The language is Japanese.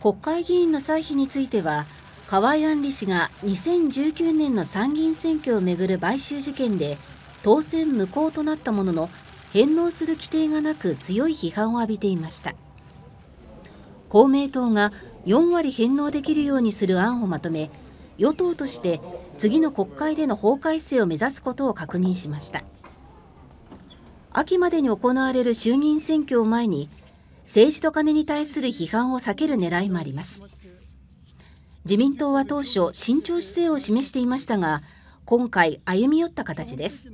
国会議員の歳費については河井案里氏が2019年の参議院選挙を巡る買収事件で当選無効となったものの返納する規定がなく強い批判を浴びていました公明党が4割返納できるようにする案をまとめ与党として次の国会での法改正を目指すことを確認しました秋までに行われる衆議院選挙を前に政治と金に対する批判を避ける狙いもあります。自民党は当初慎重姿勢を示していましたが今回歩み寄った形です。